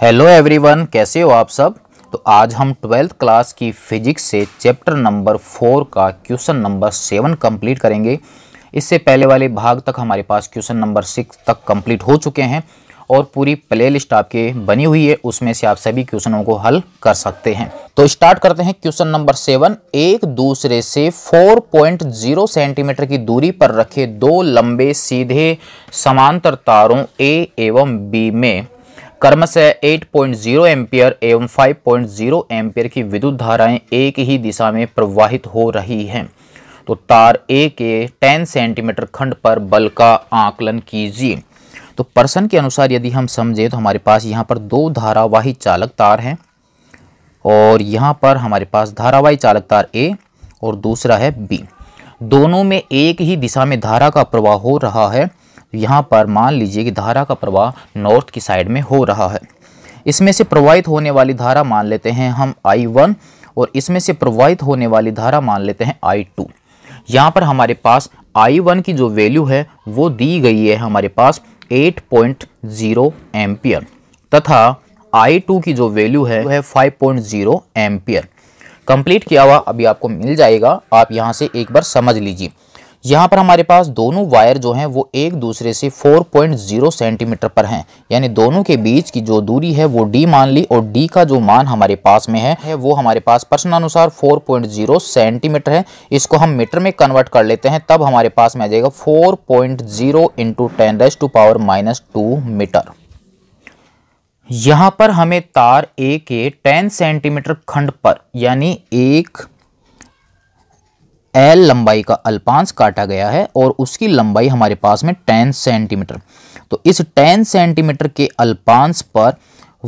hello everyone कैसे हो आप सब तो आज हम ट्वेल्थ क्लास की फिजिक्स से चैप्टर नंबर फोर का क्वेश्चन नंबर सेवन कंप्लीट करेंगे इससे पहले वाले भाग तक हमारे पास क्वेश्चन नंबर सिक्स तक कंप्लीट हो चुके हैं और पूरी प्ले लिस्ट आपके बनी हुई है उसमें से आप सभी क्वेश्चनों को हल कर सकते हैं तो स्टार्ट करते हैं क्वेश्चन नंबर सेवन एक दूसरे से 4.0 सेंटीमीटर की दूरी पर रखे दो लंबे सीधे समांतर तारों ए एवं बी में क्रमश 8.0 पॉइंट एवं 5.0 पॉइंट की विद्युत धाराएं एक ही दिशा में प्रवाहित हो रही हैं तो तार ए के 10 सेंटीमीटर खंड पर बल का आकलन कीजिए तो प्रश्न के अनुसार यदि हम समझें तो हमारे पास यहाँ पर दो धारावाही चालक तार हैं और यहाँ पर हमारे पास धारावाही चालक तार ए और दूसरा है बी दोनों में एक ही दिशा में धारा का प्रवाह हो रहा है यहाँ पर मान लीजिए कि धारा का प्रवाह नॉर्थ की साइड में हो रहा है इसमें से प्रवाहित होने वाली धारा मान लेते हैं हम आई वन और इसमें से प्रवाहित होने वाली धारा मान लेते हैं आई टू यहाँ पर हमारे पास आई वन की जो वैल्यू है वो दी गई है हमारे पास एट पॉइंट जीरो तथा आई टू की जो वैल्यू है वो है फाइव पॉइंट जीरो कंप्लीट किया हुआ अभी आपको मिल जाएगा आप यहाँ से एक बार समझ लीजिए यहाँ पर हमारे पास दोनों वायर जो हैं वो एक दूसरे से 4.0 सेंटीमीटर पर हैं यानी दोनों के बीच की जो दूरी है वो डी मान ली और डी का जो मान हमारे पास में है वो हमारे पास प्रश्नानुसार 4.0 सेंटीमीटर है इसको हम मीटर में कन्वर्ट कर लेते हैं तब हमारे पास में आ जाएगा 4.0 point zero into ten raise to power minus two metre यहाँ पर हमें तार ए के 10 सेंटीमीटर खंड पर यानी एक एल लंबाई का अल्पांश काटा गया है और उसकी लंबाई हमारे पास में टेन सेंटीमीटर तो इस टेन सेंटीमीटर के अल्पांश पर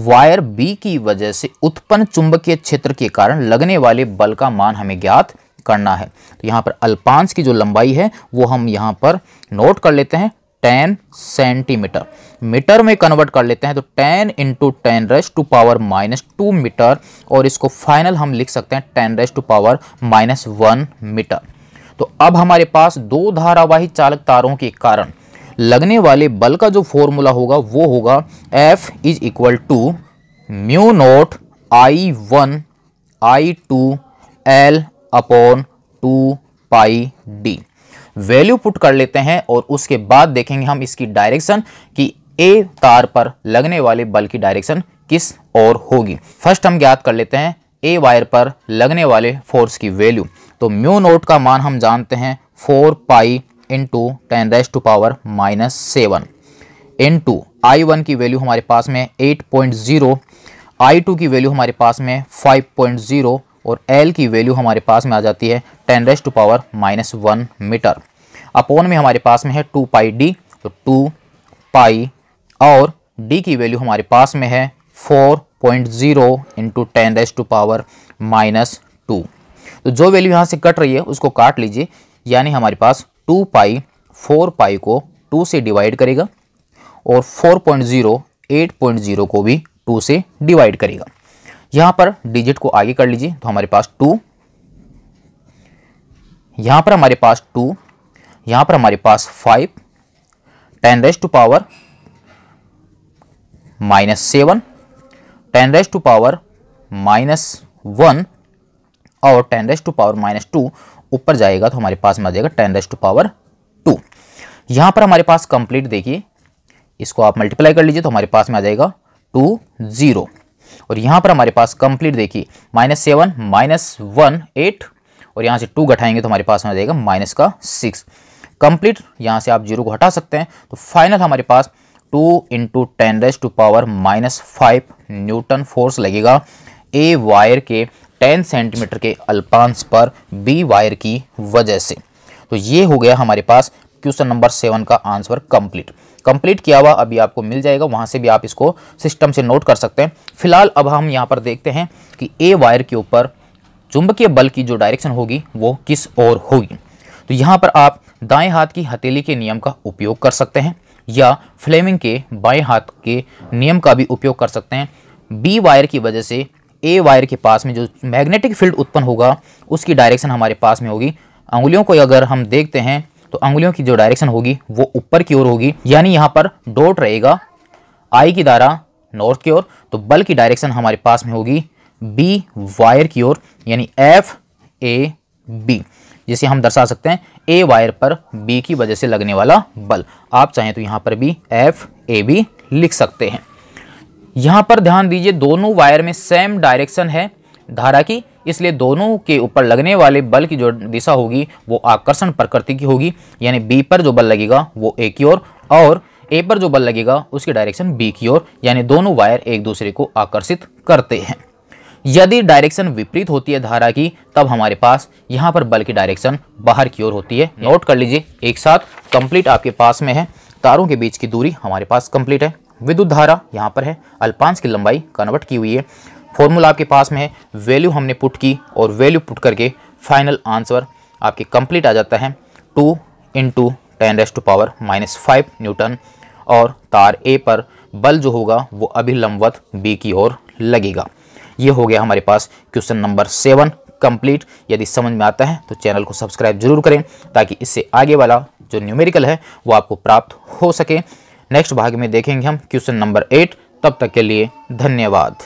वायर बी की वजह से उत्पन्न चुंबकीय क्षेत्र के कारण लगने वाले बल का मान हमें ज्ञात करना है तो यहाँ पर अल्पांश की जो लंबाई है वो हम यहाँ पर नोट कर लेते हैं टेन सेंटीमीटर मीटर में कन्वर्ट कर लेते हैं तो ten into ten raise to power minus two metre और इसको फाइनल हम लिख सकते हैं ten raise to power minus one metre तो अब हमारे पास दो धारावाही चालक तारों के कारण लगने वाले बल का जो फॉर्मूला होगा वो होगा F is equal to mu naught I one I two L upon two pi D value put कर लेते हैं और उसके बाद देखेंगे हम इसकी डायरेक्शन कि ए तार पर लगने वाले बल की डायरेक्शन किस ओर होगी फर्स्ट हम ज्ञात कर लेते हैं ए वायर पर लगने वाले फोर्स की वैल्यू तो म्यू नोट का मान हम जानते हैं four pi into ten raise to power minus seven into I one की वैल्यू हमारे पास में eight point zero I two की वैल्यू हमारे पास में फाइव पॉइंट ज़ीरो और एल की वैल्यू हमारे पास में आ जाती है ten raise to power minus one metre upon में हमारे पास में है टू पाई डी तो टू पाई और डी की वैल्यू हमारे पास में है four point zero into ten raise to power minus two तो जो वैल्यू यहाँ से कट रही है उसको काट लीजिए यानी हमारे पास टू पाई फोर पाई को टू से डिवाइड करेगा और four point zero eight point zero को भी टू से डिवाइड करेगा यहां पर डिजिट को आगे कर लीजिए तो हमारे पास टू यहां पर हमारे पास टू यहां पर हमारे पास five ten raise to power minus seven ten raise to power minus one और ten raise to power minus two ऊपर जाएगा तो हमारे पास में आ जाएगा ten raise to power two यहां पर हमारे पास कंप्लीट देखिए इसको आप मल्टीप्लाई कर लीजिए तो हमारे पास में आ जाएगा टू ज़ीरो और यहां पर हमारे पास कंप्लीट देखिए minus seven minus one eight और यहां से टू घटाएंगे तो हमारे पास में जाएगा माइनस का सिक्स कंप्लीट यहां से आप जीरो को हटा सकते हैं तो फाइनल हमारे पास two into ten raise to power minus five newton force लगेगा ए वायर के टेन सेंटीमीटर के अल्पांश पर बी वायर की वजह से तो ये हो गया हमारे पास क्वेश्चन नंबर सेवन का आंसर कंप्लीट कंप्लीट किया हुआ अभी आपको मिल जाएगा वहाँ से भी आप इसको सिस्टम से नोट कर सकते हैं फिलहाल अब हम यहाँ पर देखते हैं कि ए वायर के ऊपर चुंबकीय बल की जो डायरेक्शन होगी वो किस ओर होगी तो यहाँ पर आप दाएं हाथ की हथेली के नियम का उपयोग कर सकते हैं या फ्लेमिंग के बाएं हाथ के नियम का भी उपयोग कर सकते हैं बी वायर की वजह से ए वायर के पास में जो मैग्नेटिक फील्ड उत्पन्न होगा उसकी डायरेक्शन हमारे पास में होगी उंगलियों को अगर हम देखते हैं तो अंगुलियों की जो डायरेक्शन होगी वो ऊपर की ओर होगी यानी यहाँ पर डॉट रहेगा आई की धारा नॉर्थ की ओर तो बल की डायरेक्शन हमारे पास में होगी बी वायर की ओर यानी एफ ए बी जिसे हम दर्शा सकते हैं ए वायर पर बी की वजह से लगने वाला बल आप चाहें तो यहाँ पर भी एफ ए बी लिख सकते हैं यहाँ पर ध्यान दीजिए दोनों वायर में सेम डायरेक्शन है धारा की इसलिए दोनों के ऊपर लगने वाले बल की जो दिशा होगी वो आकर्षण प्रकृति की होगी यानी बी पर जो बल लगेगा वो ए की ओर और, ए पर जो बल लगेगा उसकी डायरेक्शन बी की ओर यानी दोनों वायर एक दूसरे को आकर्षित करते हैं यदि डायरेक्शन विपरीत होती है धारा की तब हमारे पास यहाँ पर बल की डायरेक्शन बाहर की ओर होती है नोट कर लीजिए एक साथ कंप्लीट आपके पास में है तारों के बीच की दूरी हमारे पास कंप्लीट है विद्युत धारा यहाँ पर है अल्पांश की लंबाई कन्वर्ट की हुई है फॉर्मूला आपके पास में है वैल्यू हमने पुट की और वैल्यू पुट करके फाइनल आंसर आपके कंप्लीट आ जाता है two into ten raise to power minus five newton और तार ए पर बल जो होगा वो अभी लंबवत बी की ओर लगेगा ये हो गया हमारे पास क्वेश्चन नंबर सेवन कंप्लीट यदि समझ में आता है तो चैनल को सब्सक्राइब जरूर करें ताकि इससे आगे वाला जो न्यूमेरिकल है वो आपको प्राप्त हो सके नेक्स्ट भाग में देखेंगे हम क्वेश्चन नंबर एट तब तक के लिए धन्यवाद